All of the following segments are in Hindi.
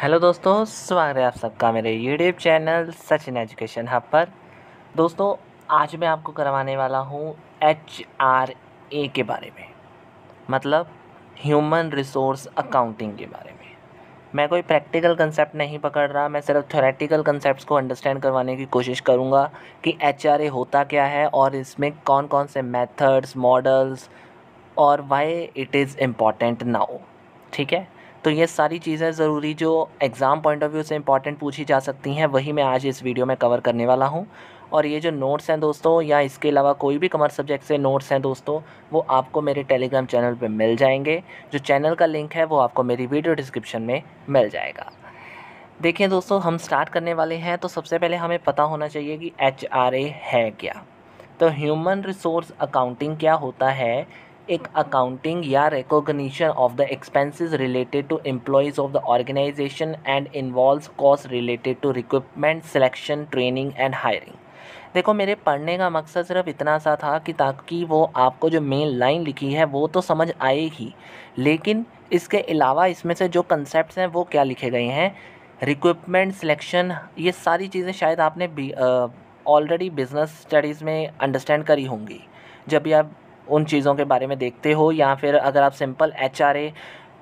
हेलो दोस्तों स्वागत है आप सबका मेरे YouTube channel Sachin education hub पर दोस्तों आज मैं आपको करवाने वाला हूँ एच आर ए के बारे में मतलब ह्यूमन रिसोर्स अकाउंटिंग के बारे में मैं कोई प्रैक्टिकल कंसेप्ट नहीं पकड़ रहा मैं सिर्फ थोरेटिकल कंसेप्ट को अंडरस्टैंड करवाने की कोशिश करूँगा कि एच आर ए होता क्या है और इसमें कौन कौन से मैथड्स मॉडल्स और why it is important now ठीक है तो ये सारी चीज़ें ज़रूरी जो एग्ज़ाम पॉइंट ऑफ व्यू से इंपॉर्टेंट पूछी जा सकती हैं वही मैं आज इस वीडियो में कवर करने वाला हूँ और ये जो नोट्स हैं दोस्तों या इसके अलावा कोई भी कमर्स सब्जेक्ट से नोट्स हैं दोस्तों वो आपको मेरे टेलीग्राम चैनल पर मिल जाएंगे जो चैनल का लिंक है वो आपको मेरी वीडियो डिस्क्रिप्शन में मिल जाएगा देखिए दोस्तों हम स्टार्ट करने वाले हैं तो सबसे पहले हमें पता होना चाहिए कि एच है क्या तो ह्यूमन रिसोर्स अकाउंटिंग क्या होता है एक अकाउंटिंग या recognition of the expenses related to employees of the organisation and involves cost related to recruitment selection training and hiring देखो मेरे पढ़ने का मकसद सिर्फ इतना सा था कि ताकि वो आपको जो मेन लाइन लिखी है वो तो समझ आएगी लेकिन इसके अलावा इसमें से जो कंसेप्ट हैं वो क्या लिखे गए हैं रिक्विपमेंट सिलेक्शन ये सारी चीज़ें शायद आपने ऑलरेडी बिज़नेस स्टडीज़ में अंडरस्टैंड करी होंगी जब भी आप उन चीज़ों के बारे में देखते हो या फिर अगर आप सिंपल एच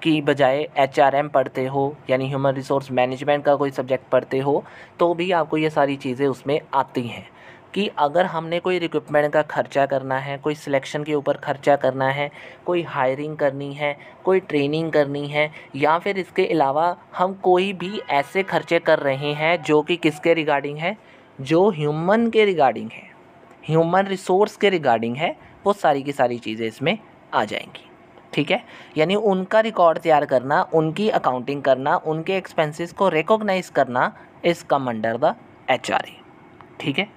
की बजाय एच पढ़ते हो यानी ह्यूमन रिसोर्स मैनेजमेंट का कोई सब्जेक्ट पढ़ते हो तो भी आपको ये सारी चीज़ें उसमें आती हैं कि अगर हमने कोई रिक्रूटमेंट का खर्चा करना है कोई सिलेक्शन के ऊपर खर्चा करना है कोई हायरिंग करनी है कोई ट्रेनिंग करनी है या फिर इसके अलावा हम कोई भी ऐसे खर्चे कर रहे हैं जो कि किसके रिगार्डिंग है जो ह्यूमन के रिगार्डिंग है ह्यूमन रिसोर्स के रिगार्डिंग है वो सारी की सारी चीज़ें इसमें आ जाएंगी ठीक है यानी उनका रिकॉर्ड तैयार करना उनकी अकाउंटिंग करना उनके एक्सपेंसेस को रिकॉग्नाइज करना इस कम अंडर द एच ठीक है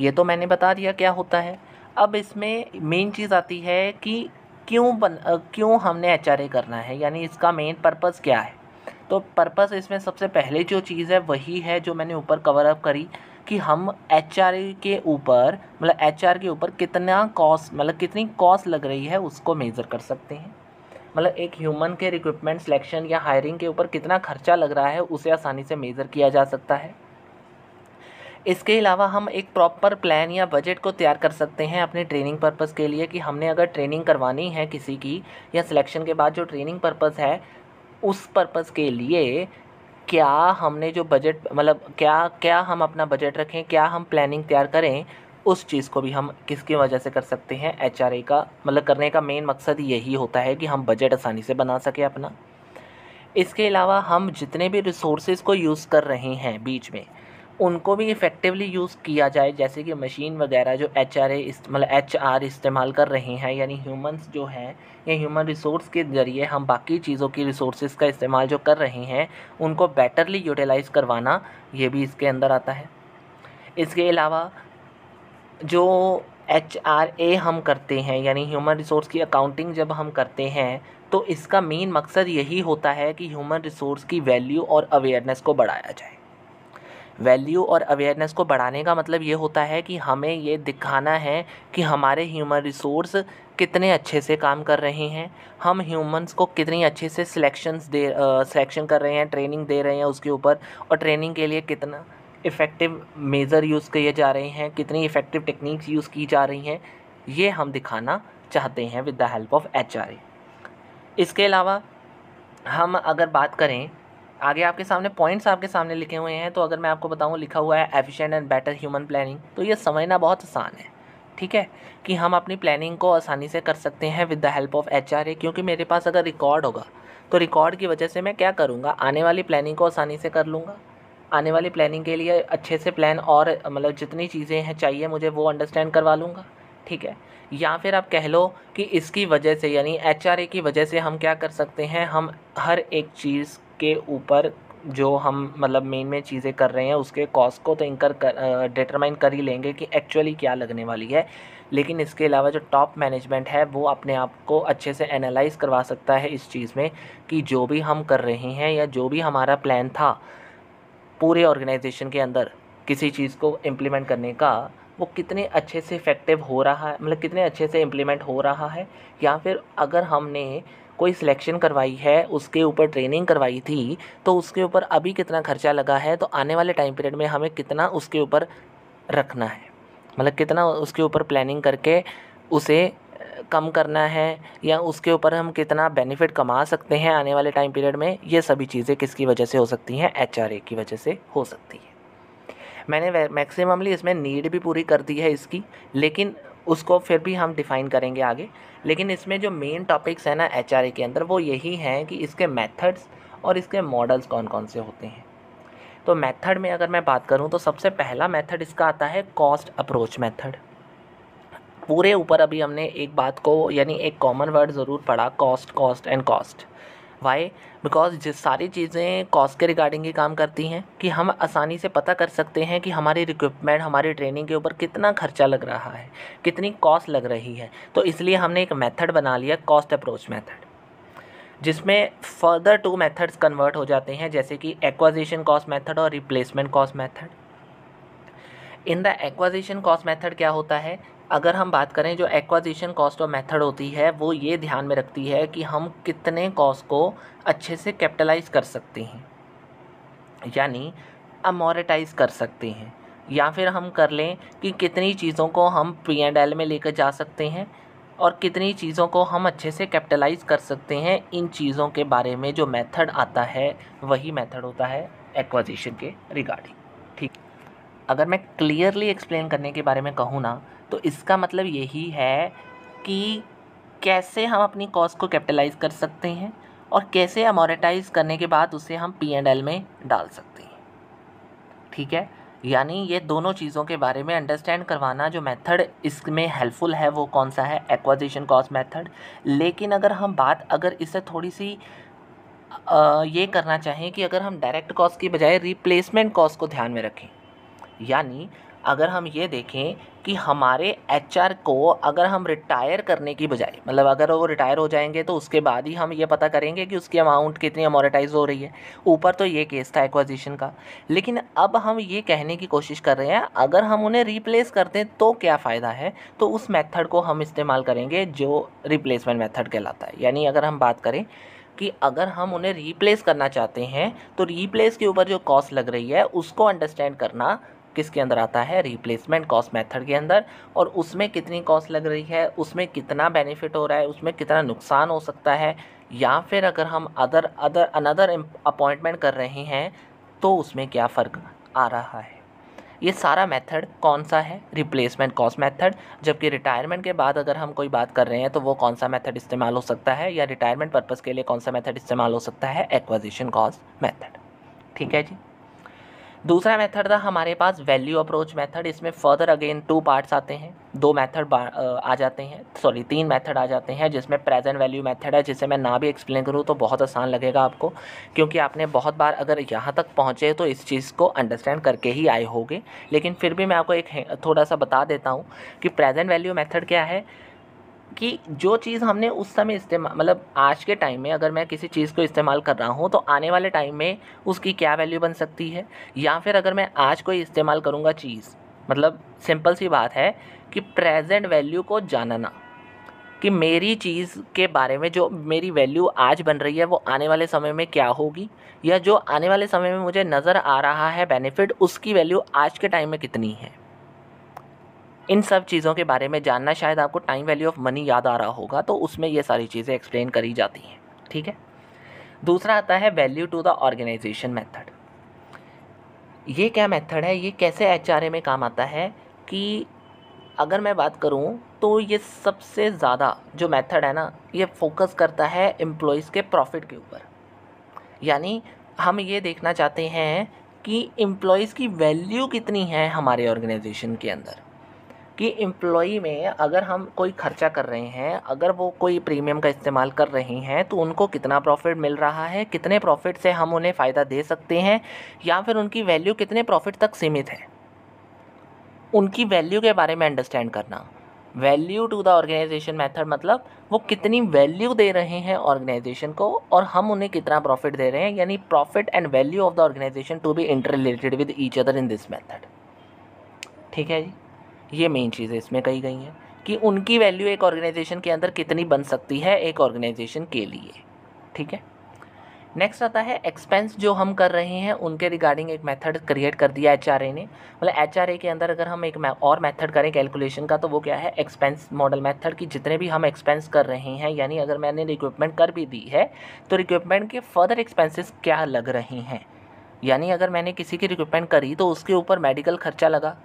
ये तो मैंने बता दिया क्या होता है अब इसमें मेन चीज़ आती है कि क्यों बन क्यों हमने एच करना है यानी इसका मेन पर्पज़ क्या है तो पर्पज़ इसमें सबसे पहले जो चीज़ है वही है जो मैंने ऊपर कवर अप करी कि हम एच के ऊपर मतलब एच के ऊपर कितना कॉस्ट मतलब कितनी कॉस्ट लग रही है उसको मेज़र कर सकते हैं मतलब एक ह्यूमन के रिक्रूटमेंट सिलेक्शन या हायरिंग के ऊपर कितना खर्चा लग रहा है उसे आसानी से मेज़र किया जा सकता है इसके अलावा हम एक प्रॉपर प्लान या बजट को तैयार कर सकते हैं अपने ट्रेनिंग पर्पज़ के लिए कि हमने अगर ट्रेनिंग करवानी है किसी की या सिलेक्शन के बाद जो ट्रेनिंग पर्पज़ है उस पर्पज़ के लिए क्या हमने जो बजट मतलब क्या क्या हम अपना बजट रखें क्या हम प्लानिंग तैयार करें उस चीज़ को भी हम किसकी वजह से कर सकते हैं एच का मतलब करने का मेन मकसद यही होता है कि हम बजट आसानी से बना सकें अपना इसके अलावा हम जितने भी रिसोर्सेज को यूज़ कर रहे हैं बीच में उनको भी इफ़ेक्टिवली यूज़ किया जाए जैसे कि मशीन वगैरह जो एच आर मतलब एच आर इस्तेमाल कर रहे हैं यानी ह्यूमंस जो हैं या ह्यूमन रिसोर्स के ज़रिए हम बाकी चीज़ों की रिसोर्स का इस्तेमाल जो कर रहे हैं उनको बेटरली यूटिलाइज़ करवाना ये भी इसके अंदर आता है इसके अलावा जो एच आर ए हम करते हैं यानी ह्यूमन रिसोर्स की अकाउंटिंग जब हम करते हैं तो इसका मेन मकसद यही होता है कि ह्यूमन रिसोर्स की वैल्यू और अवेयरनेस को बढ़ाया जाए वैल्यू और अवेयरनेस को बढ़ाने का मतलब ये होता है कि हमें ये दिखाना है कि हमारे ह्यूमन रिसोर्स कितने अच्छे से काम कर रहे हैं हम ह्यूमंस को कितनी अच्छे से सिलेक्शंस दे सिलेक्शन कर रहे हैं ट्रेनिंग दे रहे हैं उसके ऊपर और ट्रेनिंग के लिए कितना इफ़ेक्टिव मेज़र यूज़ किए जा रहे हैं कितनी इफ़ेक्टिव टेक्निक्स यूज़ की जा रही हैं ये हम दिखाना चाहते हैं with the help of H इसके अलावा हम अगर बात करें आगे आपके सामने पॉइंट्स आपके सामने लिखे हुए हैं तो अगर मैं आपको बताऊँ लिखा हुआ है efficient and better human planning तो ये समझना बहुत आसान है ठीक है कि हम अपनी प्लानिंग को आसानी से कर सकते हैं with the help of H क्योंकि मेरे पास अगर रिकॉर्ड होगा तो रिकॉर्ड की वजह से मैं क्या करूँगा आने वाली प्लानिंग को आसानी से कर लूँगा आने वाली प्लानिंग के लिए अच्छे से प्लान और मतलब जितनी चीज़ें हैं चाहिए मुझे वो अंडरस्टैंड करवा लूँगा ठीक है या फिर आप कह लो कि इसकी वजह से यानी एच की वजह से हम क्या कर सकते हैं हम हर एक चीज़ उसके ऊपर जो हम मतलब मेन मेन चीज़ें कर रहे हैं उसके कॉस्ट को तो इंकर कर डिटरमाइन कर ही लेंगे कि एक्चुअली क्या लगने वाली है लेकिन इसके अलावा जो टॉप मैनेजमेंट है वो अपने आप को अच्छे से एनालाइज करवा सकता है इस चीज़ में कि जो भी हम कर रहे हैं या जो भी हमारा प्लान था पूरे ऑर्गेनाइजेशन के अंदर किसी चीज़ को इम्प्लीमेंट करने का वो कितने अच्छे से इफ़ेक्टिव हो रहा है मतलब कितने अच्छे से इम्प्लीमेंट हो रहा है या फिर अगर हमने कोई सिलेक्शन करवाई है उसके ऊपर ट्रेनिंग करवाई थी तो उसके ऊपर अभी कितना खर्चा लगा है तो आने वाले टाइम पीरियड में हमें कितना उसके ऊपर रखना है मतलब कितना उसके ऊपर प्लानिंग करके उसे कम करना है या उसके ऊपर हम कितना बेनिफिट कमा सकते हैं आने वाले टाइम पीरियड में ये सभी चीज़ें किसकी वजह से हो सकती हैं एच की वजह से हो सकती है मैंने मैक्सिममली इसमें नीड भी पूरी कर दी है इसकी लेकिन उसको फिर भी हम डिफ़ाइन करेंगे आगे लेकिन इसमें जो मेन टॉपिक्स हैं ना एच के अंदर वो यही हैं कि इसके मेथड्स और इसके मॉडल्स कौन कौन से होते हैं तो मेथड में अगर मैं बात करूं तो सबसे पहला मेथड इसका आता है कॉस्ट अप्रोच मेथड पूरे ऊपर अभी हमने एक बात को यानी एक कॉमन वर्ड ज़रूर पढ़ा cost cost and cost why because जिस सारी चीज़ें कॉस्ट के रिगार्डिंग ही काम करती हैं कि हम आसानी से पता कर सकते हैं कि हमारे रिक्वमेंट हमारी ट्रेनिंग के ऊपर कितना खर्चा लग रहा है कितनी कॉस्ट लग रही है तो इसलिए हमने एक मेथड बना लिया कॉस्ट अप्रोच मेथड जिसमें फर्दर टू मेथड्स कन्वर्ट हो जाते हैं जैसे कि एक्वाजिशन कॉस्ट मेथड और replacement cost method in the acquisition cost method क्या होता है अगर हम बात करें जो एक्वाजिशन कॉस्ट और मेथड होती है वो ये ध्यान में रखती है कि हम कितने कॉस्ट को अच्छे से कैपिटलाइज कर सकते हैं यानी अमोरेटाइज कर सकते हैं या फिर हम कर लें कि कितनी चीज़ों को हम पी एंड एल में लेकर जा सकते हैं और कितनी चीज़ों को हम अच्छे से कैपिटलाइज कर सकते हैं इन चीज़ों के बारे में जो मेथड आता है वही मेथड होता है एक्वाजिशन के रिगार्डिंग ठीक अगर मैं क्लियरली एक्सप्लेन करने के बारे में कहूँ ना तो इसका मतलब यही है कि कैसे हम अपनी कॉस्ट को कैपिटलाइज कर सकते हैं और कैसे अमोरेटाइज करने के बाद उसे हम पी एंड एल में डाल सकते हैं ठीक है यानी ये दोनों चीज़ों के बारे में अंडरस्टैंड करवाना जो मेथड इसमें हेल्पफुल है वो कौन सा है एक्वाजिशन कॉस्ट मेथड लेकिन अगर हम बात अगर इसे थोड़ी सी आ, ये करना चाहें कि अगर हम डायरेक्ट कॉस्ट की बजाय रिप्लेसमेंट कॉस्ट को ध्यान में रखें यानी अगर हम ये देखें कि हमारे एच को अगर हम रिटायर करने की बजाय मतलब अगर वो रिटायर हो जाएंगे तो उसके बाद ही हम ये पता करेंगे कि उसकी अमाउंट कितनी अमोरिटाइज हो रही है ऊपर तो ये केस था एक्वाजिशन का लेकिन अब हम ये कहने की कोशिश कर रहे हैं अगर हम उन्हें रिप्लेस करते हैं तो क्या फ़ायदा है तो उस मेथड को हम इस्तेमाल करेंगे जो रिप्लेसमेंट मेथड कहलाता है यानी अगर हम बात करें कि अगर हम उन्हें रिप्लेस करना चाहते हैं तो रिप्लेस के ऊपर जो कॉस्ट लग रही है उसको अंडरस्टैंड करना किसके अंदर आता है रिप्लेसमेंट कॉस्ट मेथड के अंदर और उसमें कितनी कॉस्ट लग रही है उसमें कितना बेनिफिट हो रहा है उसमें कितना नुकसान हो सकता है या फिर अगर हम अदर अदर अनदर अपॉइंटमेंट कर रहे हैं तो उसमें क्या फ़र्क आ रहा है ये सारा मेथड कौन सा है रिप्लेसमेंट कॉस्ट मेथड जबकि रिटायरमेंट के बाद अगर हम कोई बात कर रहे हैं तो वो कौन सा मेथड इस्तेमाल हो सकता है या रिटायरमेंट पर्पज़ के लिए कौन सा मेथड इस्तेमाल हो सकता है एक्वाजिशन कॉस्ट मेथड ठीक है जी दूसरा मेथड था हमारे पास वैल्यू अप्रोच मेथड इसमें फर्दर अगेन टू पार्ट्स आते हैं दो मेथड आ जाते हैं सॉरी तीन मेथड आ जाते हैं जिसमें प्रेजेंट वैल्यू मेथड है जिसे मैं ना भी एक्सप्लेन करूँ तो बहुत आसान लगेगा आपको क्योंकि आपने बहुत बार अगर यहाँ तक पहुँचे तो इस चीज़ को अंडरस्टैंड करके ही आए होगे लेकिन फिर भी मैं आपको एक थोड़ा सा बता देता हूँ कि प्रेजेंट वैल्यू मैथड क्या है कि जो चीज़ हमने उस समय इस्तेमाल मतलब आज के टाइम में अगर मैं किसी चीज़ को इस्तेमाल कर रहा हूँ तो आने वाले टाइम में उसकी क्या वैल्यू बन सकती है या फिर अगर मैं आज कोई इस्तेमाल करूँगा चीज़ मतलब सिंपल सी बात है कि प्रेजेंट वैल्यू को जानना कि मेरी चीज़ के बारे में जो मेरी वैल्यू आज बन रही है वो आने वाले समय में क्या होगी या जो आने वाले समय में मुझे नज़र आ रहा है बेनिफिट उसकी वैल्यू आज के टाइम में कितनी है इन सब चीज़ों के बारे में जानना शायद आपको टाइम वैल्यू ऑफ मनी याद आ रहा होगा तो उसमें ये सारी चीज़ें एक्सप्लेन करी जाती हैं ठीक है दूसरा आता है value to the organisation method ये क्या मेथड है ये कैसे एच में काम आता है कि अगर मैं बात करूँ तो ये सबसे ज़्यादा जो मेथड है ना ये फोकस करता है एम्प्लॉयज़ के प्रॉफिट के ऊपर यानी हम ये देखना चाहते हैं कि एम्प्लॉयज़ की वैल्यू कितनी है हमारे ऑर्गेनाइजेशन के अंदर कि एम्प्लॉई में अगर हम कोई खर्चा कर रहे हैं अगर वो कोई प्रीमियम का इस्तेमाल कर रहे हैं तो उनको कितना प्रॉफिट मिल रहा है कितने प्रॉफिट से हम उन्हें फ़ायदा दे सकते हैं या फिर उनकी वैल्यू कितने प्रॉफिट तक सीमित है उनकी वैल्यू के बारे में अंडरस्टैंड करना value to the organisation method मतलब वो कितनी वैल्यू दे रहे हैं ऑर्गेनाइजेशन को और हम उन्हें कितना प्रॉफिट दे रहे हैं यानी profit and value of the organisation to be inter related with each other in this method ठीक है जी ये मेन चीज़ें इसमें कही गई हैं कि उनकी वैल्यू एक ऑर्गेनाइजेशन के अंदर कितनी बन सकती है एक ऑर्गेनाइजेशन के लिए ठीक है नेक्स्ट आता है एक्सपेंस जो हम कर रहे हैं उनके रिगार्डिंग एक मेथड क्रिएट कर दिया एच ने मतलब एच के अंदर अगर हम एक और मेथड करें कैलकुलेशन का तो वो क्या है एक्सपेंस मॉडल मेथड की जितने भी हम एक्सपेंस कर रहे हैं यानी अगर मैंने रिक्विपमेंट कर भी दी है तो रिक्विपमेंट के फर्दर एक्सपेंसिस क्या लग रहे हैं यानी अगर मैंने किसी की रिक्विपमेंट करी तो उसके ऊपर मेडिकल खर्चा लगा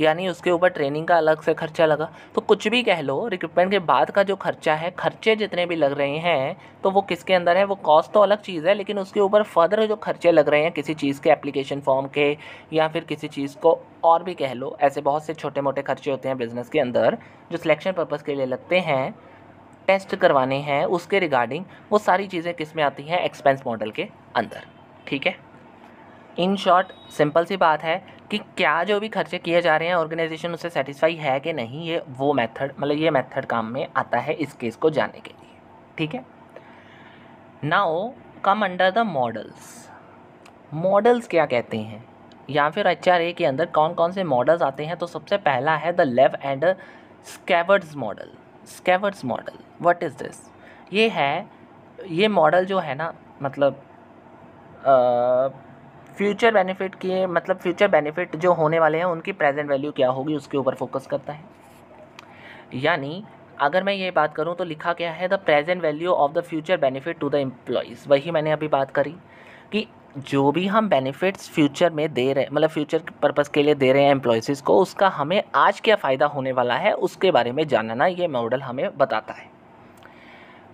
यानी उसके ऊपर ट्रेनिंग का अलग से खर्चा लगा तो कुछ भी कह लो रिक्रूटमेंट के बाद का जो खर्चा है खर्चे जितने भी लग रहे हैं तो वो किसके अंदर है वो कॉस्ट तो अलग चीज़ है लेकिन उसके ऊपर फर्दर जो खर्चे लग रहे हैं किसी चीज़ के एप्लीकेशन फॉर्म के या फिर किसी चीज़ को और भी कह लो ऐसे बहुत से छोटे मोटे खर्चे होते हैं बिज़नेस के अंदर जो सिलेक्शन पर्पज़ के लिए लगते हैं टेस्ट करवाने हैं उसके रिगार्डिंग वो सारी चीज़ें किस में आती हैं एक्सपेंस मॉडल के अंदर ठीक है इन शॉर्ट सिंपल सी बात है कि क्या जो भी खर्चे किए जा रहे हैं ऑर्गेनाइजेशन उससे सेटिस्फाई है कि नहीं ये वो मेथड मतलब ये मेथड काम में आता है इस केस को जानने के लिए ठीक है now come under the models models क्या कहते हैं या फिर एच आर ए के अंदर कौन कौन से मॉडल्स आते हैं तो सबसे पहला है the Lev and Schwartz model Schwartz model what is this ये है ये मॉडल जो है ना मतलब आ, फ्यूचर बेनिफिट के मतलब फ्यूचर बेनिफिट जो होने वाले हैं उनकी प्रेजेंट वैल्यू क्या होगी उसके ऊपर फोकस करता है यानी अगर मैं ये बात करूँ तो लिखा क्या है the present value of the future benefit to the employees वही मैंने अभी बात करी कि जो भी हम बेनिफिट्स फ्यूचर में दे रहे हैं मतलब फ्यूचर पर्पज़ के लिए दे रहे हैं एम्प्लॉयज़ को उसका हमें आज क्या फ़ायदा होने वाला है उसके बारे में जानना ये मॉडल हमें बताता है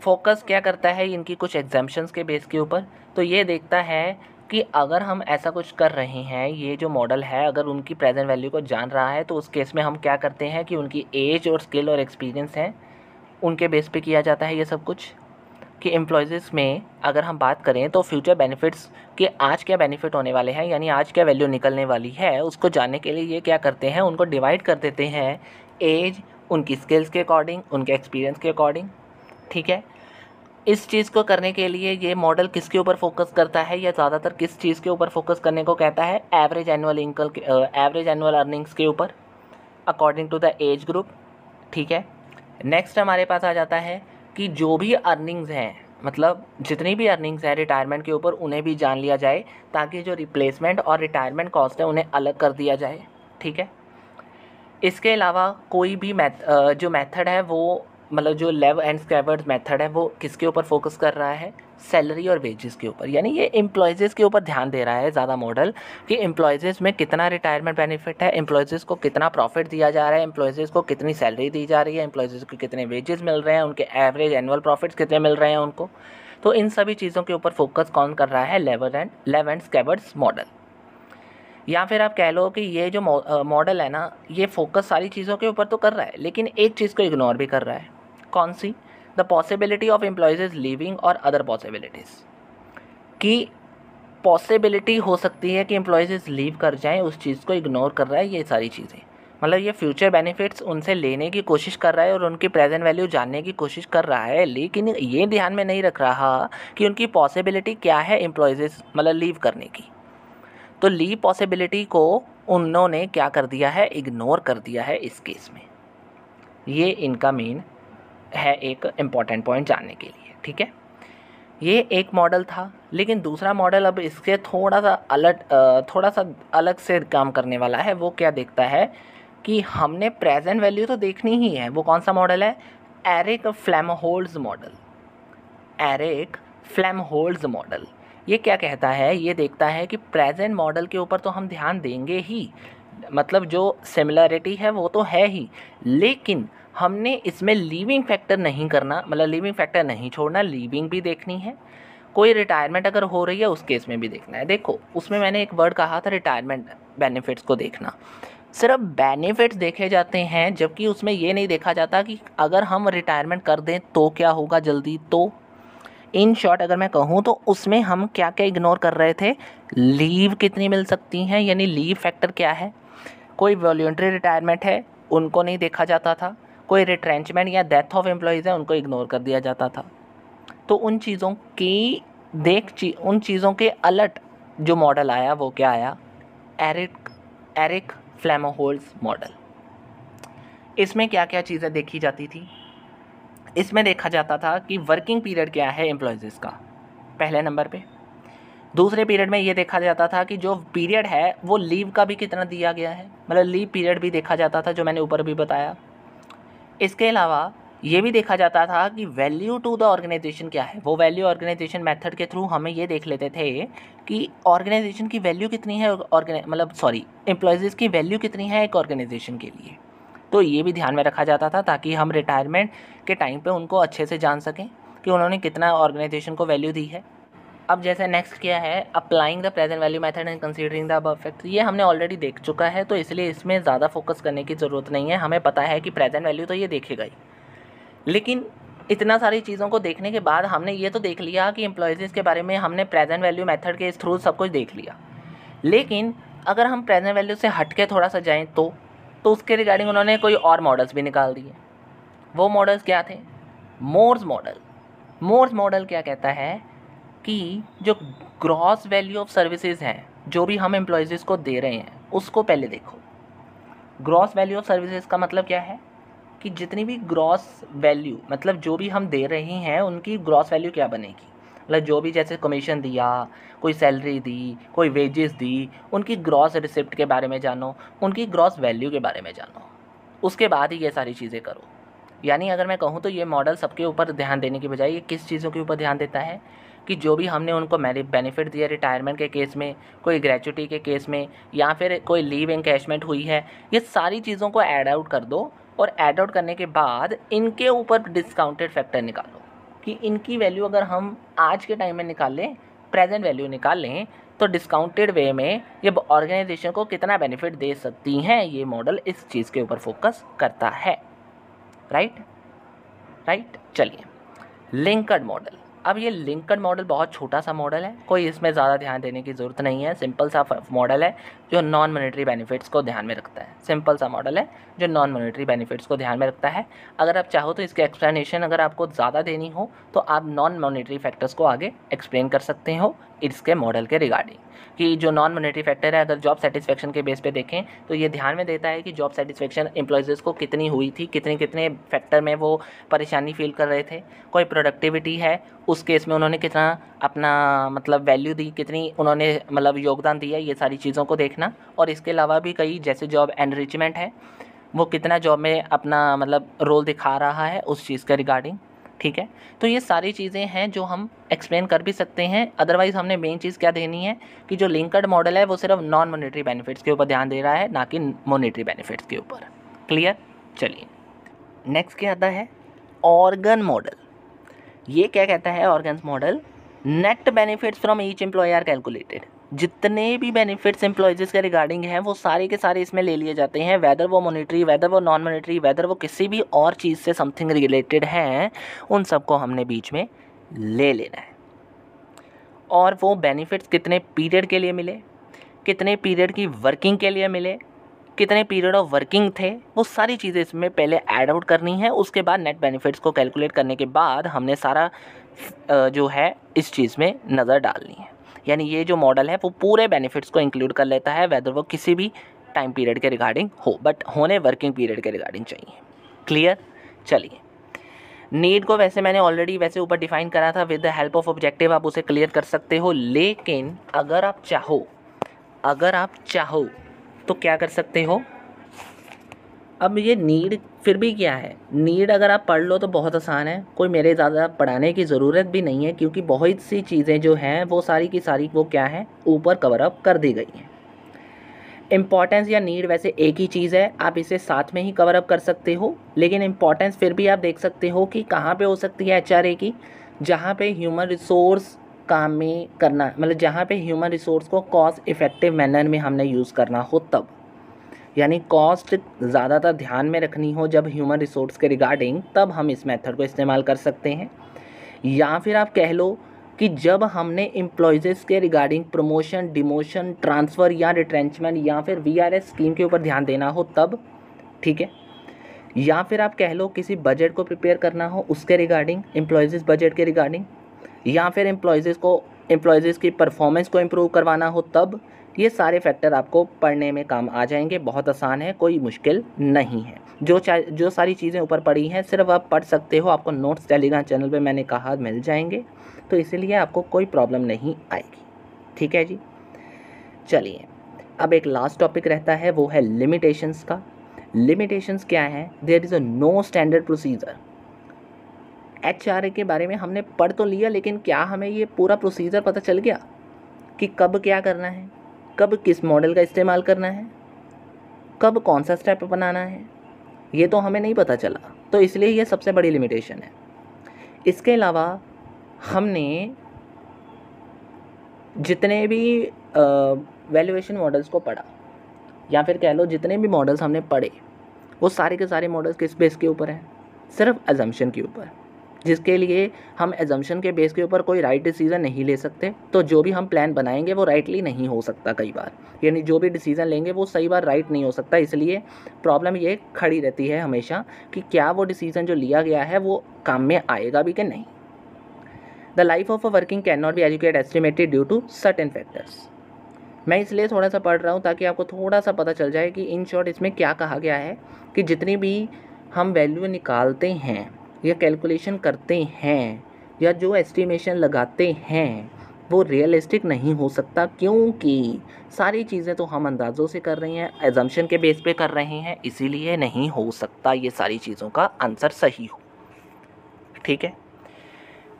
फोकस क्या करता है इनकी कुछ एग्जाम्पन्स के बेस के ऊपर तो ये देखता है कि अगर हम ऐसा कुछ कर रहे हैं ये जो मॉडल है अगर उनकी प्रेजेंट वैल्यू को जान रहा है तो उस केस में हम क्या करते हैं कि उनकी एज और स्किल और एक्सपीरियंस हैं उनके बेस पे किया जाता है ये सब कुछ कि एम्प्लॉयज़ में अगर हम बात करें तो फ्यूचर बेनिफिट्स के आज क्या बेनिफिट होने वाले हैं यानी आज क्या वैल्यू निकलने वाली है उसको जानने के लिए ये क्या करते हैं उनको डिवाइड कर देते हैं एज उनकी स्किल्स के अकॉर्डिंग उनके एक्सपीरियंस के अकॉर्डिंग ठीक है इस चीज़ को करने के लिए ये मॉडल किसके ऊपर फोकस करता है या ज़्यादातर किस चीज़ के ऊपर फोकस करने को कहता है average annual income average annual earnings के ऊपर according to the age group ठीक है नेक्स्ट हमारे पास आ जाता है कि जो भी अर्निंग्स हैं मतलब जितनी भी अर्निंग्स हैं रिटायरमेंट के ऊपर उन्हें भी जान लिया जाए ताकि जो रिप्लेसमेंट और रिटायरमेंट कॉस्ट है उन्हें अलग कर दिया जाए ठीक है इसके अलावा कोई भी मैथ जो मेथड है वो मतलब जो लेव एंड स्क्रैबर मेथड है वो किसके ऊपर फोकस कर रहा है सैलरी और वेजेस के ऊपर यानी ये एम्प्लॉयज़ के ऊपर ध्यान दे रहा है ज़्यादा मॉडल कि एम्प्लॉयज़ में कितना रिटायरमेंट बेनिफिट है एम्प्लॉयज़ को कितना प्रॉफिट दिया जा रहा है एम्प्लॉयज़ को कितनी सैलरी दी जा रही है एम्प्लॉयज़ को कितने वेजेस मिल रहे हैं उनके एवरेज एनुअल प्रॉफिट्स कितने मिल रहे हैं उनको तो इन सभी चीज़ों के ऊपर फोकस कौन कर रहा है लेवर and Lev and Schwartz model या फिर आप कह लो कि ये जो मॉडल है ना ये फोकस सारी चीज़ों के ऊपर तो कर रहा है लेकिन एक चीज़ को इग्नोर भी कर रहा है कौन सी the possibility of employees is living और अदर पॉसिबिलिटीज़ कि पॉसिबिलिटी हो सकती है कि एम्प्लॉयज़ लीव कर जाएं उस चीज़ को इग्नोर कर रहा है ये सारी चीज़ें मतलब ये फ्यूचर बेनिफिट्स उनसे लेने की कोशिश कर रहा है और उनकी प्रेजेंट वैल्यू जानने की कोशिश कर रहा है लेकिन ये ध्यान में नहीं रख रहा कि उनकी पॉसिबिलिटी क्या है एम्प्लॉयज़ मतलब लीव करने की तो लीव पॉसिबिलिटी को उन्होंने क्या कर दिया है इग्नोर कर दिया है इस केस में ये इनका मेन है एक इम्पॉर्टेंट पॉइंट जानने के लिए ठीक है ये एक मॉडल था लेकिन दूसरा मॉडल अब इससे थोड़ा सा अलग थोड़ा सा अलग से काम करने वाला है वो क्या देखता है कि हमने प्रेजेंट वैल्यू तो देखनी ही है वो कौन सा मॉडल है Eric Flamholtz model Eric Flamholtz model ये क्या कहता है ये देखता है कि प्रेजेंट मॉडल के ऊपर तो हम ध्यान देंगे ही मतलब जो सिमिलरिटी है वो तो है ही लेकिन हमने इसमें लीविंग फैक्टर नहीं करना मतलब लीविंग फैक्टर नहीं छोड़ना लीविंग भी देखनी है कोई रिटायरमेंट अगर हो रही है उस केस में भी देखना है देखो उसमें मैंने एक वर्ड कहा था रिटायरमेंट बेनिफिट्स को देखना सिर्फ बेनिफिट्स देखे जाते हैं जबकि उसमें ये नहीं देखा जाता कि अगर हम रिटायरमेंट कर दें तो क्या होगा जल्दी तो इन शॉर्ट अगर मैं कहूँ तो उसमें हम क्या क्या इग्नोर कर रहे थे लीव कितनी मिल सकती हैं यानी लीव फैक्टर क्या है कोई वॉल्ट्री रिटायरमेंट है उनको नहीं देखा जाता था कोई रिट्रेंचमेंट या डेथ ऑफ एम्प्लॉयज़ है उनको इग्नोर कर दिया जाता था तो उन चीज़ों की देख ची, उन चीज़ों के अलट जो मॉडल आया वो क्या आया एरिक एरिक फ्लैमोहोल्स मॉडल इसमें क्या क्या चीज़ें देखी जाती थी इसमें देखा जाता था कि वर्किंग पीरियड क्या है एम्प्लॉयज़ का पहले नंबर पे दूसरे पीरियड में ये देखा जाता था कि जो पीरियड है वो लीव का भी कितना दिया गया है मतलब लीव पीरियड भी देखा जाता था जो मैंने ऊपर भी बताया इसके अलावा ये भी देखा जाता था कि वैल्यू टू द ऑर्गेनाइजेशन क्या है वो वैल्यू ऑर्गेनाइजेशन मेथड के थ्रू हमें ये देख लेते थे कि ऑर्गेनाइजेशन की वैल्यू कितनी है मतलब सॉरी एम्प्लॉयज़ की वैल्यू कितनी है एक ऑर्गेनाइजेशन के लिए तो ये भी ध्यान में रखा जाता था ताकि हम रिटायरमेंट के टाइम पर उनको अच्छे से जान सकें कि उन्होंने कितना ऑर्गेनाइजेशन को वैल्यू दी है अब जैसे नेक्स्ट क्या है applying the present value method and considering the अब फैक्ट ये हमने ऑलरेडी देख चुका है तो इसलिए इसमें ज़्यादा फोकस करने की ज़रूरत नहीं है हमें पता है कि प्रेजेंट वैल्यू तो ये देखेगा ही लेकिन इतना सारी चीज़ों को देखने के बाद हमने ये तो देख लिया कि एम्प्लॉयज़ के बारे में हमने प्रेजेंट वैल्यू मैथड के थ्रू सब कुछ देख लिया लेकिन अगर हम प्रेजेंट वैल्यू से हट के थोड़ा सा जाएँ तो तो उसके रिगार्डिंग उन्होंने कोई और मॉडल्स भी निकाल दिए वो मॉडल्स क्या थे मोर्स मॉडल मोर्स मॉडल क्या कहता है कि जो ग्रॉस वैल्यू ऑफ सर्विसेज हैं जो भी हम एम्प्लॉयज़ को दे रहे हैं उसको पहले देखो ग्रॉस वैल्यू ऑफ सर्विसेज का मतलब क्या है कि जितनी भी ग्रॉस वैल्यू मतलब जो भी हम दे रहे हैं उनकी ग्रॉस वैल्यू क्या बनेगी मतलब जो भी जैसे कमीशन दिया कोई सैलरी दी कोई वेजेस दी उनकी ग्रॉस रिसिप्ट के बारे में जानो उनकी ग्रॉस वैल्यू के बारे में जानो उसके बाद ही ये सारी चीज़ें करो यानी अगर मैं कहूँ तो ये मॉडल सबके ऊपर ध्यान देने के बजाय ये किस चीज़ों के ऊपर ध्यान देता है कि जो भी हमने उनको बेनिफिट दिया रिटायरमेंट के केस में कोई ग्रेचुटी के केस में या फिर कोई लीव इंकैशमेंट हुई है ये सारी चीज़ों को एड आउट कर दो और एड आउट करने के बाद इनके ऊपर डिस्काउंटेड फैक्टर निकालो कि इनकी वैल्यू अगर हम आज के टाइम में निकालें प्रेजेंट वैल्यू निकाल लें तो डिस्काउंटेड वे में ये ऑर्गेनाइजेशन को कितना बेनिफिट दे सकती हैं ये मॉडल इस चीज़ के ऊपर फोकस करता है राइट राइट चलिए लिंकड मॉडल अब ये लिंकन मॉडल बहुत छोटा सा मॉडल है कोई इसमें ज़्यादा ध्यान देने की ज़रूरत नहीं है सिंपल सा मॉडल है जो नॉन मोनेटरी बेनिफिट्स को ध्यान में रखता है सिंपल सा मॉडल है जो नॉन मोनेटरी बेनिफिट्स को ध्यान में रखता है अगर आप चाहो तो इसके एक्सप्लेनेशन अगर आपको ज़्यादा देनी हो तो आप नॉन मोनेटरी फैक्टर्स को आगे एक्सप्लेन कर सकते हो इसके मॉडल के रिगार्डिंग कि जो नॉन मोनेटरी फैक्टर है अगर जॉब सेटिस्फेक्शन के बेस पे देखें तो ये ध्यान में देता है कि जॉब सेटिस्फेक्शन एम्प्लॉयज़ को कितनी हुई थी कितने कितने फैक्टर में वो परेशानी फील कर रहे थे कोई प्रोडक्टिविटी है उस केस में उन्होंने कितना अपना मतलब वैल्यू दी कितनी उन्होंने मतलब योगदान दिया ये सारी चीज़ों को देखना और इसके अलावा भी कई जैसे जॉब एनरिचमेंट है वो कितना जॉब में अपना मतलब रोल दिखा रहा है उस चीज़ के रिगार्डिंग ठीक है तो ये सारी चीज़ें हैं जो हम एक्सप्लेन कर भी सकते हैं अदरवाइज़ हमने मेन चीज़ क्या देनी है कि जो लिंकड मॉडल है वो सिर्फ नॉन मोनिट्री बेनिफिट्स के ऊपर ध्यान दे रहा है ना कि मोनिट्री बेनिफिट्स के ऊपर क्लियर चलिए नेक्स्ट क्या आता है ऑर्गन मॉडल ये क्या कहता है organ model net benefits from each employee are calculated जितने भी बेनिफिट्स एम्प्लॉयज़ के रिगार्डिंग हैं वो सारे के सारे इसमें ले लिए जाते हैं वैदर वो मोनिट्री वैदर वो नॉन मोनिट्री वैदर वो किसी भी और चीज़ से समथिंग रिलेटेड हैं उन सबको हमने बीच में ले लेना है और वो बेनिफिट्स कितने पीरियड के लिए मिले कितने पीरियड की वर्किंग के लिए मिले कितने पीरियड ऑफ वर्किंग थे वो सारी चीज़ें इसमें पहले एड आउट करनी है उसके बाद नेट बेनिफिट्स को कैलकुलेट करने के बाद हमने सारा जो है इस चीज़ में नज़र डालनी है यानी ये जो मॉडल है वो पूरे बेनिफिट्स को इंक्लूड कर लेता है वेदर वो किसी भी टाइम पीरियड के रिगार्डिंग हो बट होने वर्किंग पीरियड के रिगार्डिंग चाहिए क्लियर चलिए नीड को वैसे मैंने ऑलरेडी वैसे ऊपर डिफाइन करा था with the help of objective आप उसे क्लियर कर सकते हो लेकिन अगर आप चाहो अगर आप चाहो तो क्या कर सकते हो अब ये नीड फिर भी क्या है नीड अगर आप पढ़ लो तो बहुत आसान है कोई मेरे ज़्यादा पढ़ाने की ज़रूरत भी नहीं है क्योंकि बहुत सी चीज़ें जो हैं वो सारी की सारी वो क्या है ऊपर कवर अप कर दी गई हैं इम्पॉर्टेंस या नीड वैसे एक ही चीज़ है आप इसे साथ में ही कवर अप कर सकते हो लेकिन इम्पॉर्टेंस फिर भी आप देख सकते हो कि कहाँ पे हो सकती है एच की जहाँ पे ह्यूमन रिसोर्स काम में करना मतलब जहाँ पे ह्यूमन रिसोर्स को कॉस्ट इफ़ेक्टिव मैनर में हमने यूज़ करना हो तब यानी कॉस्ट ज़्यादातर ध्यान में रखनी हो जब ह्यूमन रिसोर्स के रिगार्डिंग तब हम इस मेथड को इस्तेमाल कर सकते हैं या फिर आप कह लो कि जब हमने एम्प्लॉयज़ के रिगार्डिंग प्रमोशन डिमोशन ट्रांसफ़र या रिट्रेंचमेंट या फिर वी स्कीम के ऊपर ध्यान देना हो तब ठीक है या फिर आप कह लो किसी बजट को प्रिपेयर करना हो उसके रिगार्डिंग एम्प्लॉयज़ बजट के रिगार्डिंग या फिर एम्प्लॉयज़ को एम्प्लॉयज़ की परफॉर्मेंस को इम्प्रूव करवाना हो तब ये सारे फैक्टर आपको पढ़ने में काम आ जाएंगे बहुत आसान है कोई मुश्किल नहीं है जो चाह जो सारी चीज़ें ऊपर पड़ी हैं सिर्फ आप पढ़ सकते हो आपको नोट्स टेलीग्राम चैनल पे मैंने कहा मिल जाएंगे तो इसीलिए आपको कोई प्रॉब्लम नहीं आएगी ठीक है जी चलिए अब एक लास्ट टॉपिक रहता है वो है लिमिटेशंस का लिमिटेशंस क्या है there is a no standard procedure H के बारे में हमने पढ़ तो लिया लेकिन क्या हमें ये पूरा प्रोसीजर पता चल गया कि कब क्या करना है कब किस मॉडल का इस्तेमाल करना है कब कौन सा स्टेप बनाना है ये तो हमें नहीं पता चला तो इसलिए ये सबसे बड़ी लिमिटेशन है इसके अलावा हमने जितने भी वैल्यूएशन मॉडल्स को पढ़ा या फिर कह लो जितने भी मॉडल्स हमने पढ़े वो सारे के सारे मॉडल्स किस बेस के ऊपर हैं सिर्फ एजम्पन के ऊपर जिसके लिए हम एजम्पन के बेस के ऊपर कोई राइट डिसीज़न नहीं ले सकते तो जो भी हम प्लान बनाएंगे वो राइटली नहीं हो सकता कई बार यानी जो भी डिसीज़न लेंगे वो सही बार राइट नहीं हो सकता इसलिए प्रॉब्लम ये खड़ी रहती है हमेशा कि क्या वो डिसीज़न जो लिया गया है वो काम में आएगा भी कि नहीं the life of a working can not be educate estimated due to certain factors मैं इसलिए थोड़ा सा पढ़ रहा हूँ ताकि आपको थोड़ा सा पता चल जाए कि इन शॉर्ट इसमें क्या कहा गया है कि जितनी भी हम वैल्यू निकालते हैं या कैलकुलेशन करते हैं या जो एस्टिमेशन लगाते हैं वो रियलिस्टिक नहीं हो सकता क्योंकि सारी चीज़ें तो हम अंदाज़ों से कर रहे हैं एजम्पन के बेस पे कर रहे हैं इसीलिए नहीं हो सकता ये सारी चीज़ों का आंसर सही हो ठीक है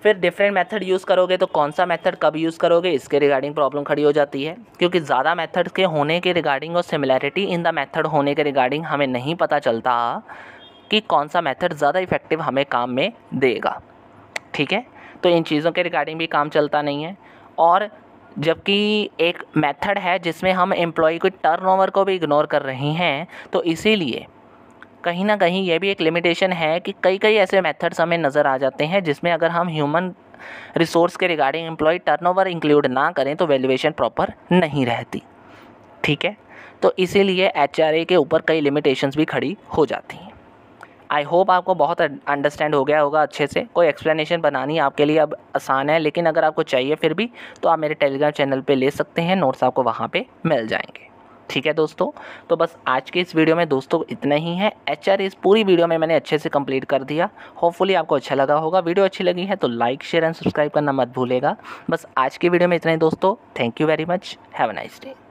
फिर डिफरेंट मेथड यूज़ करोगे तो कौन सा मेथड कब यूज़ करोगे इसके रिगार्डिंग प्रॉब्लम खड़ी हो जाती है क्योंकि ज़्यादा मेथड के होने के रिगार्डिंग और सिमिलैरिटी इन द मेथड होने के रिगार्डिंग हमें नहीं पता चलता कि कौन सा मेथड ज़्यादा इफ़ेक्टिव हमें काम में देगा ठीक है तो इन चीज़ों के रिगार्डिंग भी काम चलता नहीं है और जबकि एक मेथड है जिसमें हम एम्प्लॉय को टर्नओवर को भी इग्नोर कर रहे हैं तो इसीलिए कहीं ना कहीं ये भी एक लिमिटेशन है कि कई कई ऐसे मेथड्स हमें नज़र आ जाते हैं जिसमें अगर हम ह्यूमन रिसोर्स के रिगार्डिंग एम्प्लॉय टर्नओवर इंक्लूड ना करें तो वैल्यूएशन प्रॉपर नहीं रहती ठीक है तो इसीलिए एच के ऊपर कई लिमिटेशंस भी खड़ी हो जाती हैं आई होप आपको बहुत अंडरस्टैंड हो गया होगा अच्छे से कोई एक्सप्लेनेशन बनानी आपके लिए अब आसान है लेकिन अगर आपको चाहिए फिर भी तो आप मेरे टेलीग्राम चैनल पे ले सकते हैं नोट्स आपको वहाँ पे मिल जाएंगे ठीक है दोस्तों तो बस आज के इस वीडियो में दोस्तों इतना ही है एच आर इस पूरी वीडियो में मैंने अच्छे से कंप्लीट कर दिया होपफुली आपको अच्छा लगा होगा वीडियो अच्छी लगी है तो लाइक शेयर एंड सब्सक्राइब करना मत भूलेगा बस आज की वीडियो में इतना ही दोस्तों thank you very much have a nice day